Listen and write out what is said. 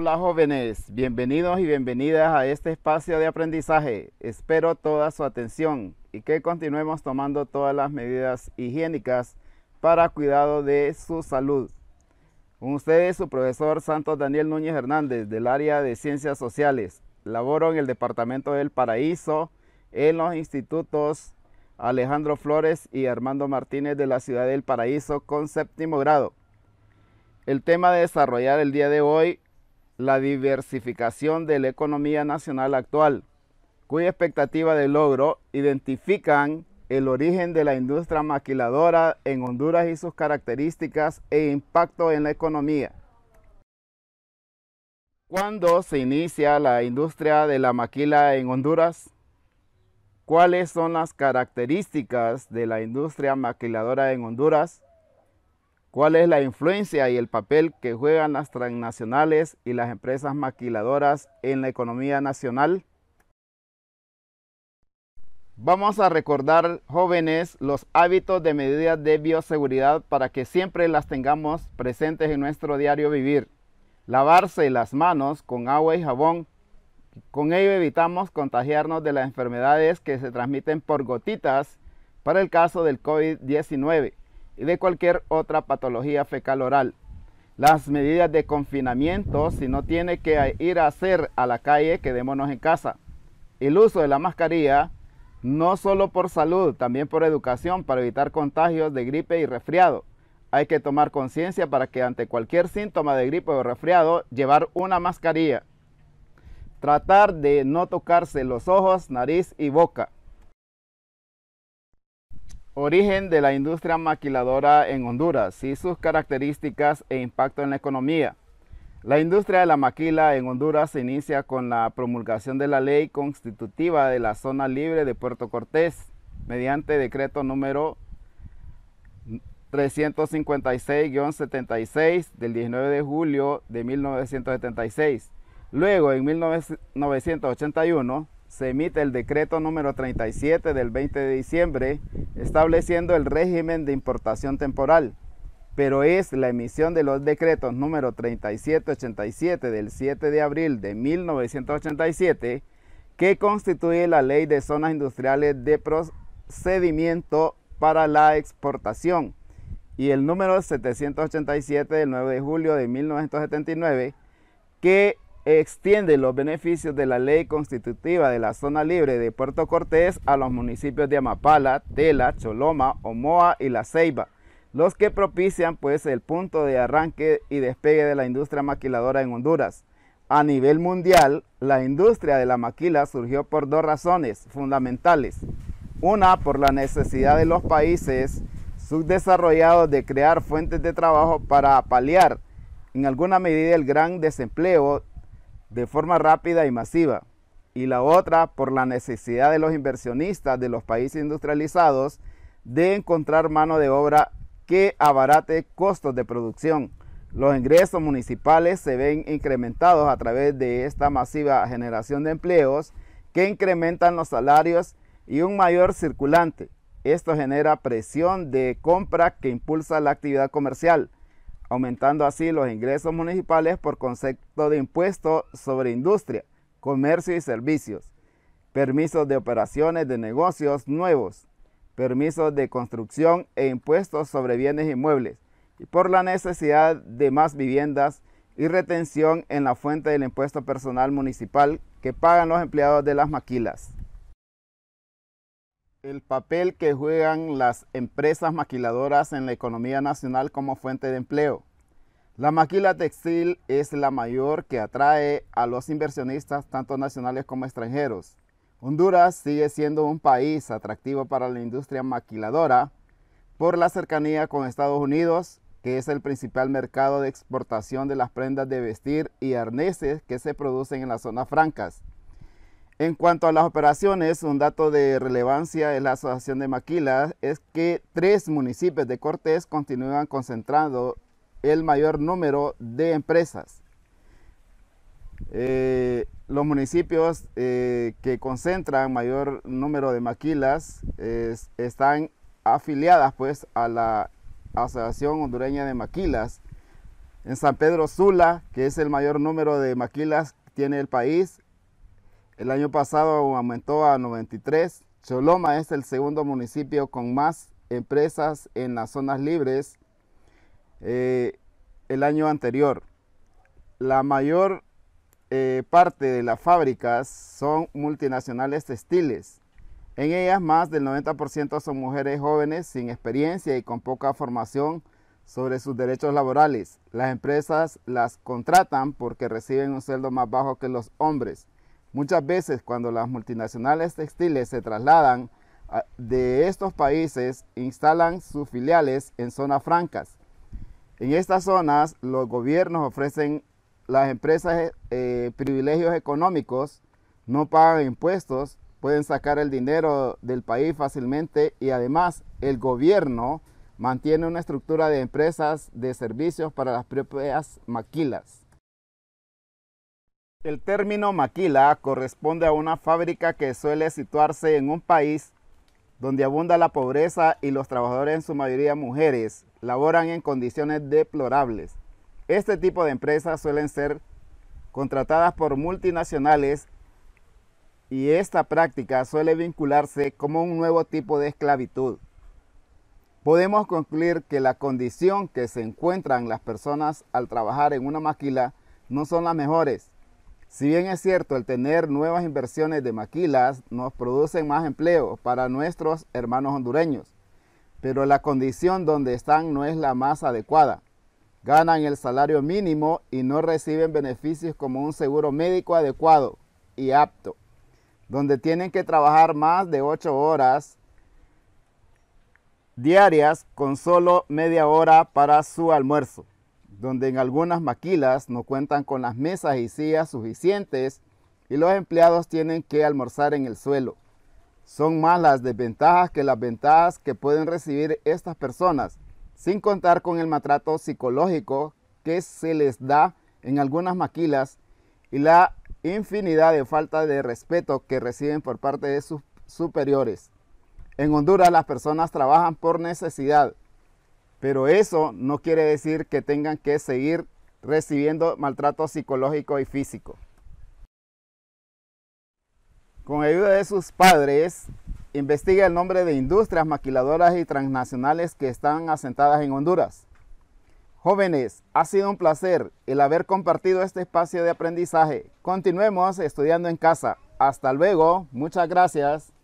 Hola jóvenes, bienvenidos y bienvenidas a este espacio de aprendizaje. Espero toda su atención y que continuemos tomando todas las medidas higiénicas para cuidado de su salud. Con ustedes su profesor Santos Daniel Núñez Hernández del área de Ciencias Sociales. Laboro en el Departamento del Paraíso, en los institutos Alejandro Flores y Armando Martínez de la Ciudad del Paraíso con séptimo grado. El tema de desarrollar el día de hoy la diversificación de la economía nacional actual, cuya expectativa de logro identifican el origen de la industria maquiladora en Honduras y sus características e impacto en la economía. ¿Cuándo se inicia la industria de la maquila en Honduras? ¿Cuáles son las características de la industria maquiladora en Honduras? cuál es la influencia y el papel que juegan las transnacionales y las empresas maquiladoras en la economía nacional. Vamos a recordar, jóvenes, los hábitos de medidas de bioseguridad para que siempre las tengamos presentes en nuestro diario vivir. Lavarse las manos con agua y jabón. Con ello evitamos contagiarnos de las enfermedades que se transmiten por gotitas para el caso del COVID-19 y de cualquier otra patología fecal oral. Las medidas de confinamiento, si no tiene que ir a hacer a la calle, quedémonos en casa. El uso de la mascarilla, no solo por salud, también por educación, para evitar contagios de gripe y resfriado. Hay que tomar conciencia para que ante cualquier síntoma de gripe o resfriado, llevar una mascarilla. Tratar de no tocarse los ojos, nariz y boca. Origen de la industria maquiladora en Honduras y sus características e impacto en la economía. La industria de la maquila en Honduras se inicia con la promulgación de la ley constitutiva de la zona libre de Puerto Cortés mediante decreto número 356-76 del 19 de julio de 1976. Luego, en 1981, se emite el decreto número 37 del 20 de diciembre estableciendo el régimen de importación temporal, pero es la emisión de los decretos número 3787 del 7 de abril de 1987 que constituye la ley de zonas industriales de procedimiento para la exportación y el número 787 del 9 de julio de 1979 que extiende los beneficios de la ley constitutiva de la zona libre de Puerto Cortés a los municipios de Amapala, Tela, Choloma, Omoa y La Ceiba, los que propician pues el punto de arranque y despegue de la industria maquiladora en Honduras. A nivel mundial, la industria de la maquila surgió por dos razones fundamentales. Una, por la necesidad de los países subdesarrollados de crear fuentes de trabajo para paliar en alguna medida el gran desempleo de forma rápida y masiva, y la otra por la necesidad de los inversionistas de los países industrializados de encontrar mano de obra que abarate costos de producción. Los ingresos municipales se ven incrementados a través de esta masiva generación de empleos que incrementan los salarios y un mayor circulante. Esto genera presión de compra que impulsa la actividad comercial aumentando así los ingresos municipales por concepto de impuestos sobre industria, comercio y servicios, permisos de operaciones de negocios nuevos, permisos de construcción e impuestos sobre bienes inmuebles, y por la necesidad de más viviendas y retención en la fuente del impuesto personal municipal que pagan los empleados de las maquilas. El papel que juegan las empresas maquiladoras en la economía nacional como fuente de empleo. La maquila textil es la mayor que atrae a los inversionistas tanto nacionales como extranjeros. Honduras sigue siendo un país atractivo para la industria maquiladora por la cercanía con Estados Unidos, que es el principal mercado de exportación de las prendas de vestir y arneses que se producen en las zonas francas. En cuanto a las operaciones, un dato de relevancia de la Asociación de Maquilas es que tres municipios de Cortés continúan concentrando el mayor número de empresas. Eh, los municipios eh, que concentran mayor número de maquilas están afiliadas pues a la Asociación Hondureña de Maquilas. En San Pedro Sula, que es el mayor número de maquilas que tiene el país, el año pasado aumentó a 93. Choloma es el segundo municipio con más empresas en las zonas libres eh, el año anterior. La mayor eh, parte de las fábricas son multinacionales textiles. En ellas más del 90% son mujeres jóvenes sin experiencia y con poca formación sobre sus derechos laborales. Las empresas las contratan porque reciben un sueldo más bajo que los hombres. Muchas veces cuando las multinacionales textiles se trasladan de estos países, instalan sus filiales en zonas francas. En estas zonas los gobiernos ofrecen las empresas eh, privilegios económicos, no pagan impuestos, pueden sacar el dinero del país fácilmente y además el gobierno mantiene una estructura de empresas de servicios para las propias maquilas. El término maquila corresponde a una fábrica que suele situarse en un país donde abunda la pobreza y los trabajadores, en su mayoría mujeres, laboran en condiciones deplorables. Este tipo de empresas suelen ser contratadas por multinacionales y esta práctica suele vincularse como un nuevo tipo de esclavitud. Podemos concluir que la condición que se encuentran las personas al trabajar en una maquila no son las mejores, si bien es cierto, el tener nuevas inversiones de maquilas nos producen más empleo para nuestros hermanos hondureños, pero la condición donde están no es la más adecuada. Ganan el salario mínimo y no reciben beneficios como un seguro médico adecuado y apto, donde tienen que trabajar más de 8 horas diarias con solo media hora para su almuerzo donde en algunas maquilas no cuentan con las mesas y sillas suficientes y los empleados tienen que almorzar en el suelo. Son más las desventajas que las ventajas que pueden recibir estas personas, sin contar con el maltrato psicológico que se les da en algunas maquilas y la infinidad de falta de respeto que reciben por parte de sus superiores. En Honduras las personas trabajan por necesidad pero eso no quiere decir que tengan que seguir recibiendo maltrato psicológico y físico. Con ayuda de sus padres, investiga el nombre de industrias maquiladoras y transnacionales que están asentadas en Honduras. Jóvenes, ha sido un placer el haber compartido este espacio de aprendizaje. Continuemos estudiando en casa. Hasta luego, muchas gracias.